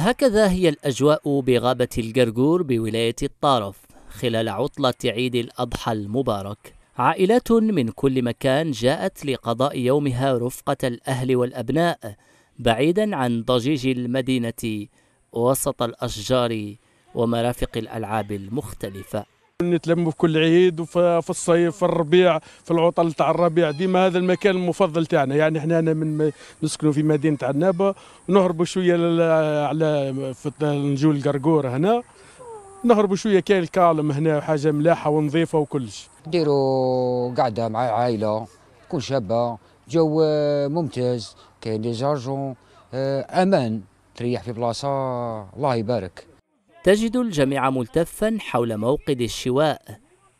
هكذا هي الأجواء بغابة الجرجور بولاية الطارف خلال عطلة عيد الأضحى المبارك. عائلات من كل مكان جاءت لقضاء يومها رفقة الأهل والأبناء بعيدا عن ضجيج المدينة وسط الأشجار ومرافق الألعاب المختلفة. نتلموا في كل عيد وفي الصيف في الربيع في العطل تاع الربيع ديما هذا المكان المفضل تاعنا يعني احنا هنا من نسكنوا في مدينه عنابه ونهربوا شويه على نجو القرقور هنا نهربوا شويه كاين الكالم هنا حاجه ملاحه ونظيفه وكلش نديروا قعده مع العائله تكون شابه جو ممتاز كاين دي آه، امان تريح في بلاصه الله يبارك تجد الجميع ملتفا حول موقد الشواء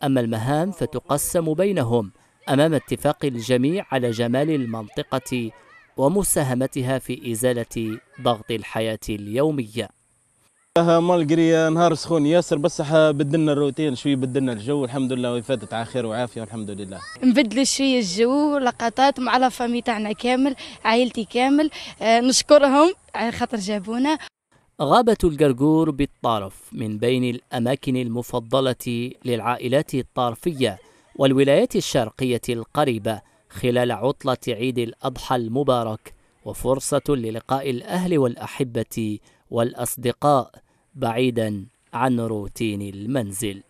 أما المهام فتقسم بينهم أمام اتفاق الجميع على جمال المنطقة ومساهمتها في إزالة ضغط الحياة اليومية مال قرية نهار سخون ياسر بس بدلنا الروتين شوي بدلنا الجو الحمد لله وفاتت على خير وعافيه والحمد لله نبدلوا شويه الجو لقطات مع لافامي تاعنا كامل عائلتي كامل آه، نشكرهم على خاطر جابونا غابة الجرجور بالطرف من بين الأماكن المفضلة للعائلات الطرفية والولايات الشرقية القريبة خلال عطلة عيد الأضحى المبارك وفرصة للقاء الأهل والأحبة والأصدقاء بعيدا عن روتين المنزل